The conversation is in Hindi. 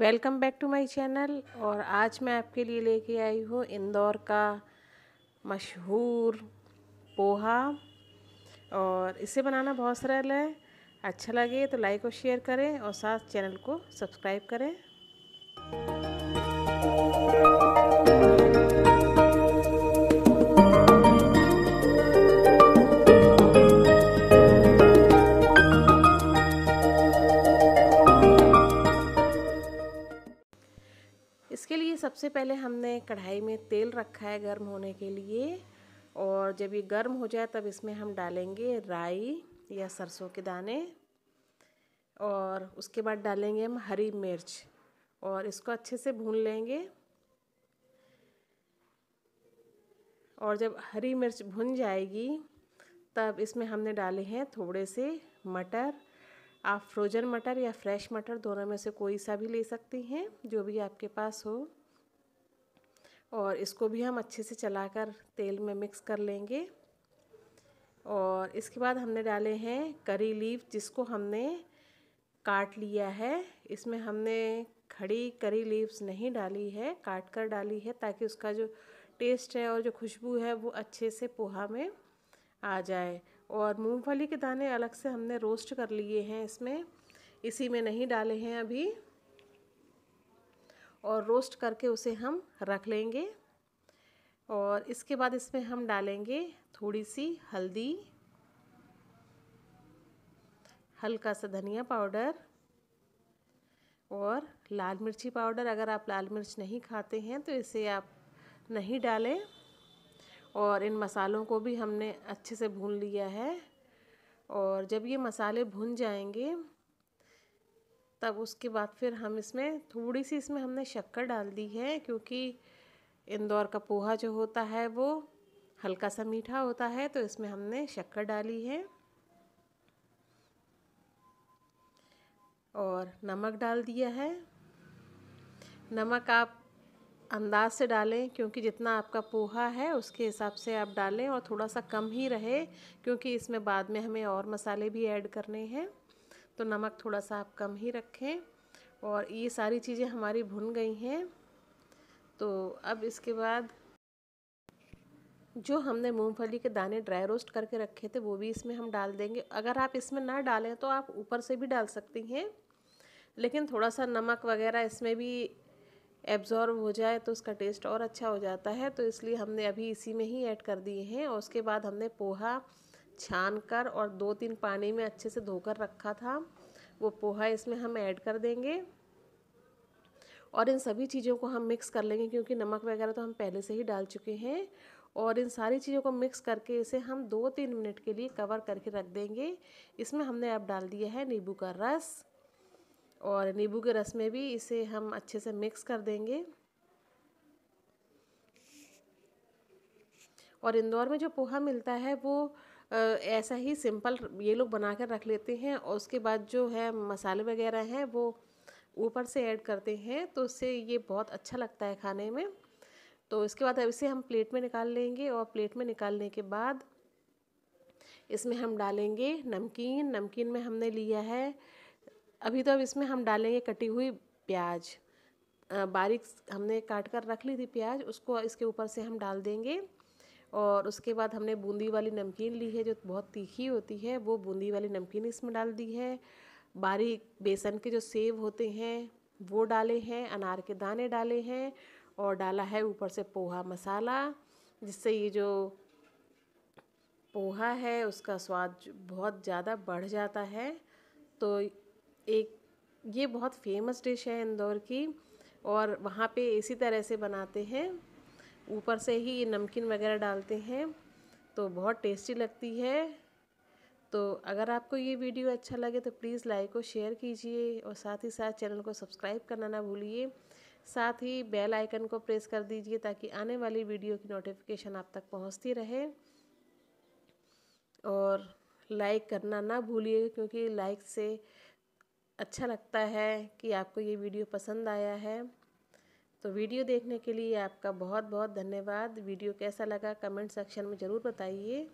welcome back to my channel और आज मैं आपके लिए लेके आई हूँ इंदौर का मशहूर पोहा और इसे बनाना बहुत सरल है अच्छा लगे तो लाइक और शेयर करें और साथ चैनल को सब्सक्राइब करें इसके लिए सबसे पहले हमने कढ़ाई में तेल रखा है गर्म होने के लिए और जब ये गर्म हो जाए तब इसमें हम डालेंगे राई या सरसों के दाने और उसके बाद डालेंगे हम हरी मिर्च और इसको अच्छे से भून लेंगे और जब हरी मिर्च भुन जाएगी तब इसमें हमने डाले हैं थोड़े से मटर आप फ्रोज़न मटर या फ्रेश मटर दोनों में से कोई सा भी ले सकती हैं जो भी आपके पास हो और इसको भी हम अच्छे से चलाकर तेल में मिक्स कर लेंगे और इसके बाद हमने डाले हैं करी लीव जिसको हमने काट लिया है इसमें हमने खड़ी करी लीव्स नहीं डाली है काट कर डाली है ताकि उसका जो टेस्ट है और जो खुशबू है वो अच्छे से पोहा में आ जाए और मूंगफली के दाने अलग से हमने रोस्ट कर लिए हैं इसमें इसी में नहीं डाले हैं अभी और रोस्ट करके उसे हम रख लेंगे और इसके बाद इसमें हम डालेंगे थोड़ी सी हल्दी हल्का सा धनिया पाउडर और लाल मिर्ची पाउडर अगर आप लाल मिर्च नहीं खाते हैं तो इसे आप नहीं डालें और इन मसालों को भी हमने अच्छे से भून लिया है और जब ये मसाले भुन जाएंगे तब उसके बाद फिर हम इसमें थोड़ी सी इसमें हमने शक्कर डाल दी है क्योंकि इंदौर का पोहा जो होता है वो हल्का सा मीठा होता है तो इसमें हमने शक्कर डाली है और नमक डाल दिया है नमक आप अंदाज से डालें क्योंकि जितना आपका पोहा है उसके हिसाब से आप डालें और थोड़ा सा कम ही रहे क्योंकि इसमें बाद में हमें और मसाले भी ऐड करने हैं तो नमक थोड़ा सा आप कम ही रखें और ये सारी चीज़ें हमारी भुन गई हैं तो अब इसके बाद जो हमने मूंगफली के दाने ड्राई रोस्ट करके रखे थे वो भी इसमें हम डाल देंगे अगर आप इसमें ना डालें तो आप ऊपर से भी डाल सकती हैं लेकिन थोड़ा सा नमक वगैरह इसमें भी एब्ज़ॉर्व हो जाए तो उसका टेस्ट और अच्छा हो जाता है तो इसलिए हमने अभी इसी में ही ऐड कर दिए हैं और उसके बाद हमने पोहा छान कर और दो तीन पानी में अच्छे से धोकर रखा था वो पोहा इसमें हम ऐड कर देंगे और इन सभी चीज़ों को हम मिक्स कर लेंगे क्योंकि नमक वगैरह तो हम पहले से ही डाल चुके हैं और इन सारी चीज़ों को मिक्स करके इसे हम दो तीन मिनट के लिए कवर करके रख देंगे इसमें हमने अब डाल दिया है नींबू का रस और नींबू के रस में भी इसे हम अच्छे से मिक्स कर देंगे और इंदौर में जो पोहा मिलता है वो ऐसा ही सिंपल ये लोग बना कर रख लेते हैं और उसके बाद जो है मसाले वगैरह हैं वो ऊपर से ऐड करते हैं तो उससे ये बहुत अच्छा लगता है खाने में तो इसके बाद अब इसे हम प्लेट में निकाल लेंगे और प्लेट में निकालने के बाद इसमें हम डालेंगे नमकीन नमकीन में हमने लिया है अभी तो अब इसमें हम डालेंगे कटी हुई प्याज बारीक हमने काट कर रख ली थी प्याज उसको इसके ऊपर से हम डाल देंगे और उसके बाद हमने बूंदी वाली नमकीन ली है जो बहुत तीखी होती है वो बूंदी वाली नमकीन इसमें डाल दी है बारीक बेसन के जो सेब होते हैं वो डाले हैं अनार के दाने डाले हैं और डाला है ऊपर से पोहा मसाला जिससे ये जो पोहा है उसका स्वाद बहुत ज़्यादा बढ़ जाता है तो एक ये बहुत फेमस डिश है इंदौर की और वहाँ पे इसी तरह से बनाते हैं ऊपर से ही नमकीन वगैरह डालते हैं तो बहुत टेस्टी लगती है तो अगर आपको ये वीडियो अच्छा लगे तो प्लीज़ लाइक और शेयर कीजिए और साथ ही साथ चैनल को सब्सक्राइब करना ना भूलिए साथ ही बेल आइकन को प्रेस कर दीजिए ताकि आने वाली वीडियो की नोटिफिकेशन आप तक पहुंचती रहे और लाइक करना ना भूलिए क्योंकि लाइक से अच्छा लगता है कि आपको ये वीडियो पसंद आया है तो वीडियो देखने के लिए आपका बहुत बहुत धन्यवाद वीडियो कैसा लगा कमेंट सेक्शन में ज़रूर बताइए